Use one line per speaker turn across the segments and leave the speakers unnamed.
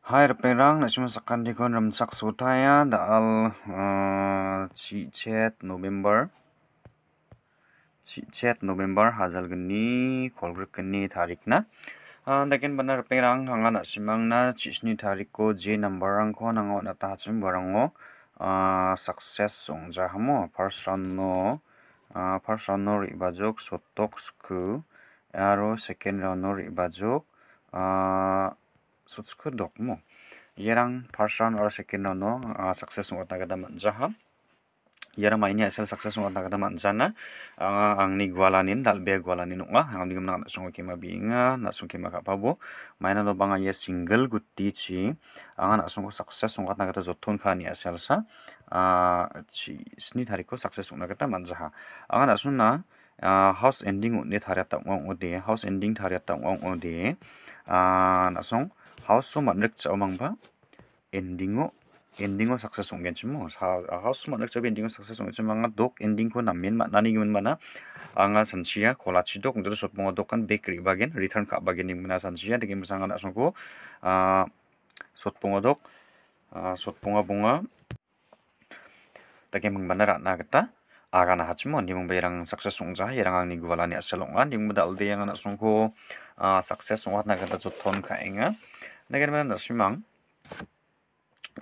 Hai reperang, nak cuma sekan di kon remsak sutaya dal cicet November. Cicet November hazal geni, kolgrik geni tarik na. Dekin benar reperang, hangga nak simang na cicni tarik ko je nombor rang ko nang awak nak tahacim barang wo. Sukses song jahamu, persan no. Persan no ribajuk sotok suku. Aro second round no ribajuk. Aro. yerang 수츠쿠 도쿠모 예랑 파샨 오라시케노노 아 석세스 오타가다 만자하 yara maini asal success ngar na kadam anjana ang ni gwalanin dalbe gwalanin nga ang ni ngam na song ke ma binga na song ke ma ka pabo maina do banga ye single gut ti chi ang na song success ngar na kadam ka ni asal sa a chi sni thari ko success ngar na kadam anja ha ang na sun na house ending ne thari ta ngong ode house ending thari ta ngong ode a na song 하우스만 렉자 어망바 엔딩어 엔딩어 삭세송 괜찮모 하우스만 렉자 엔딩어 삭세송 괜찮만가 독 엔딩고 남면 마 나니 기분 마나 아가 산시야 콜라치 독 그래서 소봉어 독한 베이커리 바겐 리턴 카 바겐 님 문화 산시야 되게 무상한 나송고 아 소봉어 독 소봉어 봉어 되게 문반나라 나겠다 아가나 하치모 니몽 베랑 삭세송자 예랑 니 구발라니 아셀롱아 니몽 다 알데 양나 송고 아 삭세송 왔나 간다 좋톤 카잉아 내가 맨날 심망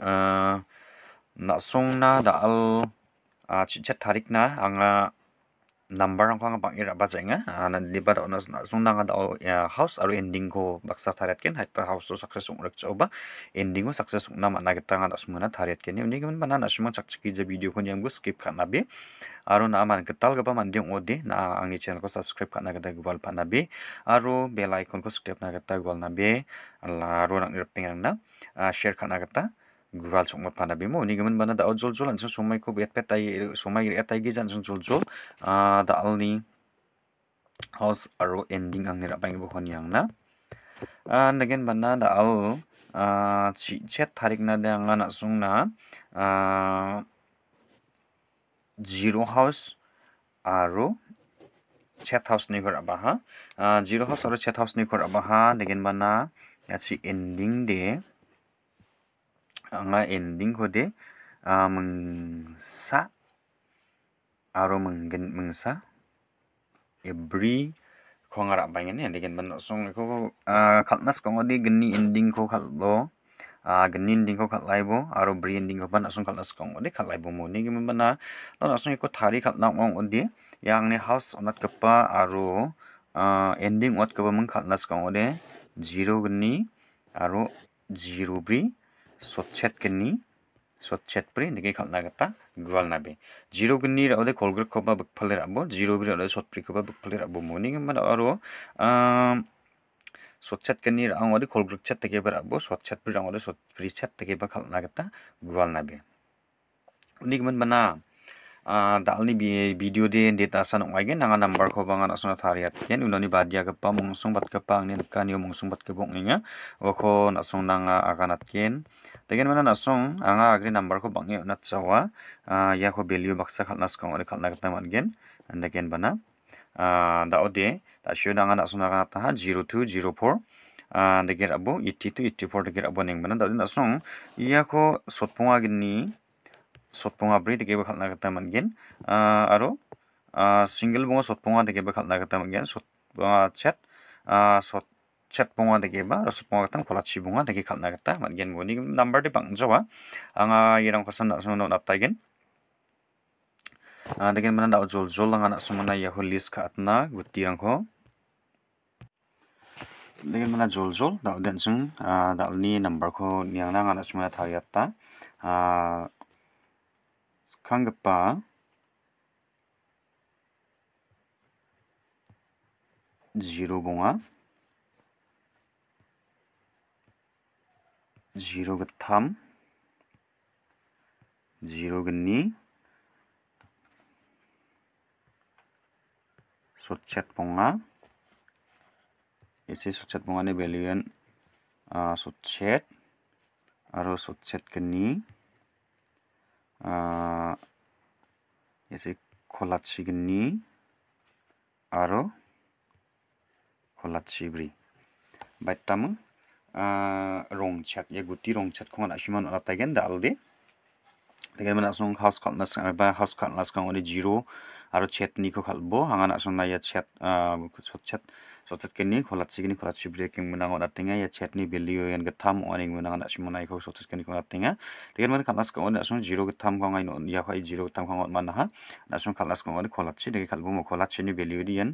아 나송나다 알아 number rāngkōngā pāngīr āba jāi ngā, nā di bā rā nā sūng nā ngā dāu house arū ending kō bāksār success kēn, hai tā house rō success kō ngurak chō bā, ending kō success kō ngā mā ngā gā tā ngā dā sūng nā thāriyat kēn, nā shimā chak chak ki jā video kō ngā ngō skip kā nā bī, arū nā mā ngā gā tā lgā bā mā dī ngō dī, channel kō subscribe kā nā gā dā gwā lbā bell icon skip gural sok mot pada bimo ni gemen bana da ojol jol an so mai ko bet pet ai so mai ri atai ge jan so jol jol a ah, da alni haus aro ending ang ni ra bang bo khon yang na a ah, nagen bana da au ah, a chi chet tarik na da ang na sung na a zero house aro chat house ni gora ba ha zero house aro chat house ni gora ba ha nagen bana ya chi ending de हांगा ending होदे मंगसा आरो मंगेन मंगसा एवरी खोंगरा बायगने देगेन बन सोंग को खालमास कोङो दि गनि एंडिंग को खालदो आ गनि एंडिंग को खालायबो आरो ब्री एंडिंग को बन सोंग खालमास कोङो दि खालायबो मोनि गिम बना न सोंग को थारि खालना मंग ओदि यांगने हाउस अनत कपा आरो एंडिंग ओत कबा मंग खालमास कोङो दे 0 गनि आरो 0 ब्री 소챗겠니? 소챗프리 네게 갈나갔다 그갈나베 지로그니 어디 골글 커봐 북팔레 아보 지로그리 어디 소프리 커봐 북팔레 아보 모닝 말 아로 아 소챗겠니 랑 어디 골글 챗 되게 바라보 소챗프리 랑 어디 소프리 챗 되게 바 갈나갔다 그갈나베 우닉만 만나 dalni ah, video de data sa nongai gen kan, nanga number ko banga nasuna thariat gen kan. unoni badia ge pa mungsung bat ge pa ni ka ni mungsung bat ge bong ninga ya. wako nasung nanga aganat gen tegen kan mana nasung anga agri number ko bangi nat chawa ah, ya ko value baksa khalnas ko ah, ni khalna ge tamat gen and again bana da ode ta shu nanga nasuna ga ta 0204 and the get abo 82 84 the get abo ning mana da nasung iya ko sotpunga gen ni sotpunga bri dekebe khalna gata mangin uh, ah, aro uh, single bunga sotpunga dekebe khalna gata mangin sotpunga chat uh, sot chat bunga dekeba aro sotpunga gata khola chi bunga deke khalna gata mangin bo ni number de bang jowa anga yerang khosan na sunu na taigen uh, dekin mana da jol jol langa na sumana yahu list ka atna gutti rang ho dekin mana jol jol da den sung uh, da ni number ko niang na nga na sumana thagyatta uh, 강급바 지로봉아 지로그탐 지로그니 소챗봉아 이제 소챗봉아의 밸류는 아 소챗 아로 소챗그니 यसै खोला छिग्नी आरो खोला छिब्री बाइटाम रङ छात या गुटी रङ छात खङ आसिमान अला थागेन दालदे थागेन मन आसन हाउस खालनास बा हाउस खालनास खङ जिरो आरो छेतनिखौ खालबो हाङा आसन नाया छेत सत छेत सोचकनी खलाचिकनि खलाचि ब्रेकिं मुनाङा दातिङा या छेटनि भेलियु एन गथाम अरिं मुनाङा दासि मुनाइखो सोचकनि खलाथिङा तेन माने खलास खङो नासुन जिरो गथाम खङाय न या खै जिरो गथाम खङो मानना हा नासुन खलास खङो खलाचि देखि खालबो म खलाचि नि भेलियु दियन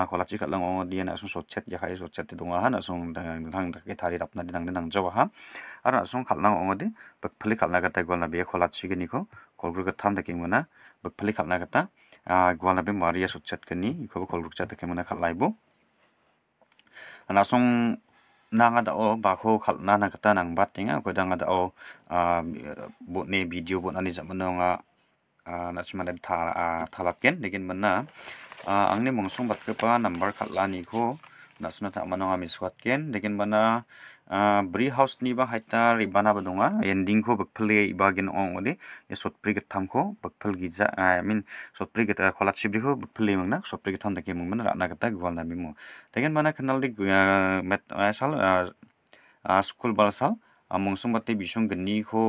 आ खलाचि खालङो दियन नासुन सोचेत या खै सोचेत दङा हा नासुन दाङ दाङ दाके थारि रापना दिदां दिदां जवा हा आरो नासुन खालनाङो अङदि बखफलि खालना गथाय गोलना बे खलाचि गनिखो खलग्रु गथाम देखिं मुना बखफलि खालना गथा आ गोलना बे मारिया सोचेत गनि इखौबो खलग्रु गथा देखिं मुना खालायबो nasung nang ada o bahu kal na nang kata nang batinga ko dang ada o bu ne video bu ani zaman no nga nasuma de thala thalap ken lekin mana ang ne mongsong bat ke pa number kal la ni ko nasuna ta manong ami swat ken lekin mana ब्रि house नि बाहायता रिबानाबो दङा एन्डिंखौ बोगफोलि बागेन अङदि सतप्रि गोथामखौ बोगफोल गिजा आइ मिन सतप्रि गोथा खलाथिब्रिखौ बोगफोलि मोनना सतप्रि गोथाम दाखि मोनमोन राना गोथा गुवालना बिमु तेगेन माना खोनालदि साल स्कुल बाल साल मौसुमबाथि बिसं गोनिखौ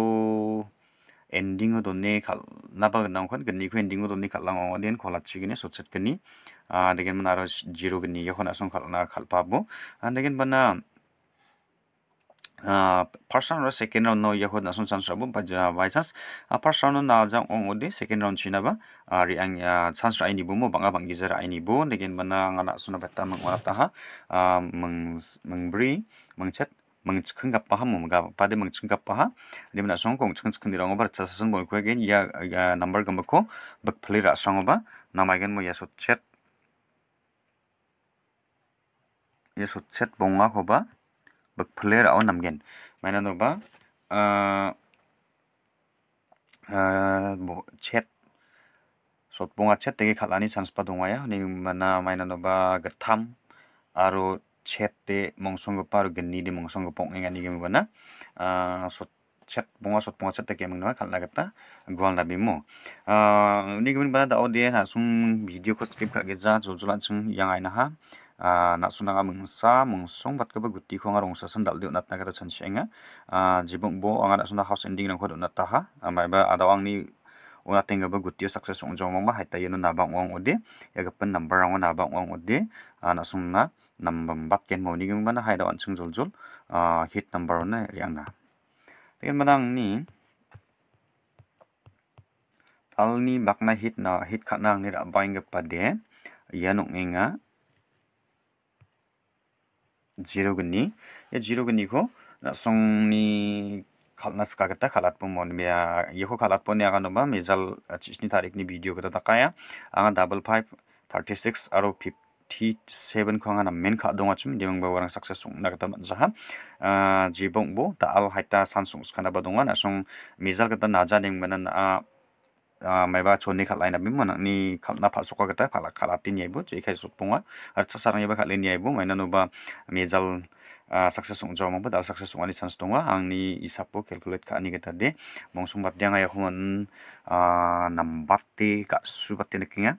एन्डिङ दोननि खालना बागोनखोन गोनिखौ एन्डिं दोननि खालां अङदि खलाथिगिनि सतसेटगोनि देगेन मोन आरो जिर' गोनि यखना संखालना खालपाबो देगेन बाना पर्सन र सेकेन्ड राउन्ड नौ यहोद नसुन चान्स रबु बाइ चान्स पर्सन राउन्ड नाल जाउँ ओङ उदे सेकेन्ड राउन्ड छिनाबा रि आङ चान्स आइनि बु म बङ्गा बङ्गिजेर आइनि बु नेगेन बना आङ नासुन बेता मङ वाता हा मङ मङ ब्रि मङ छत मङ छखं गा पाहा मङ गा पादे मङ छखं गा पाहा लेमना सङ कङ छखं छखं दिरङ बर छस सङ बङ खुगेन या नम्बर गम बखो बक फ्लि रा सङ बा नामायगन म यासो छत यासो छत बङा खबा 플레이를 아웃 남긴 만약 누가 뭐챗 소통과 채택이 갈라니 찬스파 동화야 니 만나 마이너 노바 그탐 아로 채택 몽송 그 바로 그니디 몽송 그 뽕행 아니게 뭐나 아소 chat bunga sot bunga chat tekem ngwa khala gata gwal na bimo ah ni gwin ba da audio ha sum video ko skip ka ge za jul jul chung yang ai na ha ah na sunanga mungsa mungsong bat ka ba guti khonga rong sa sandal de natna kata chan shenga a jibong bo anga sunda house ending nang khodu nata ha amai ba adaw ang ni ona tenga ba guti success ong jong mong ma haita yenu na bang ong ode ya ga pen number ang na bang ong ode a na sunna number bat ken mo ni gung bana haida on chung jol jol a hit number ona riang na tegen manang ni alni bakna hit na hit khatnang ni ra bainga pade yanung inga 지르그니 예 지르그니고 송니 칼나스 가겠다 칼랏포 몬미야 이거 칼랏포 내가는 뭐 미잘 치스니 타릭니 비디오 그다 다까야 아가 더블 파이프 36 아로 57 kong ana men kha dong achum dewang ba warang success sung na ta man sa ha ah, ji bong bo ta al maiba choni khalai na bim ni khalna phasoka kata phala khalatin yaibo chei khai suk ponga ar cha sarang yaba khalin yaibo maina no ba mejal success ung jawma ba dal success ung ani chance tonga angni isapo calculate ka ani gata de mongsum bat dyanga ya khon number te ka su bat te nikinga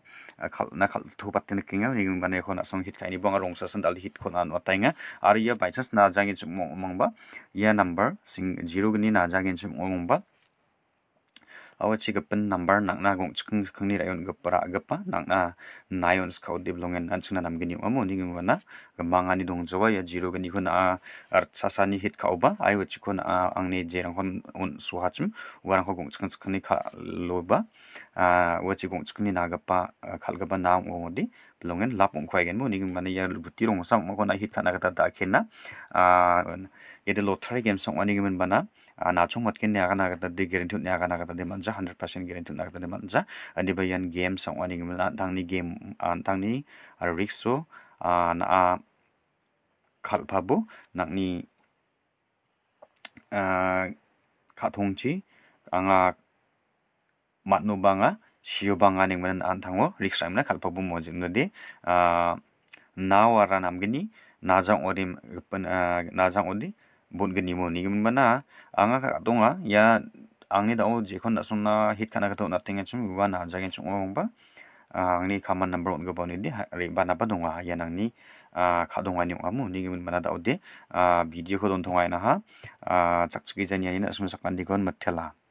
khal na khal thu bat te nikinga ni gum bane khon asong hit kaini bonga rongsa san dal hit khon an watainga ar ya by chance na jangin mongba ya number sing zero ni na jangin mongba awachi gapan number nakna gong chikung khang ni rayon gapara gapa nakna nayon skau diblongen anchuna namgini amu ningi wana gamanga ni dong jowa ya zero gani khona ar chasa ni hit ka oba ai wachi khona angni jerang hon un suhachim warang gong chikung chikung ni kha loba a wachi gong chikung ni nagapa khalgaba naam odi belongan lapun kau ingin mungkin mana yang lebih tiru masa mungkin kau naik hitan agak tak dah kena ah ini ya lottery game so mungkin mana anachung mat ken nyaga naga ta de guarantee nyaga naga ta de manja 100% guarantee naga ta de manja game sa oning mila dang game an dang ni ar risk so an a khal phabu nak ni a shio banga ning men an thang wo risk bon gani mo ni gimba na anga ka dong la ya angi da o je khon na sun na hit kana ka to na tinga chum wa na jagen chum ong ba ang ni khaman number 1 go bon ni re ba na ba dong la ya nang ni a kha dong ani amu ni gimin mana da ode a video ko don thongai na ha a chak chuki jani ani na sum sak pandi kon mathela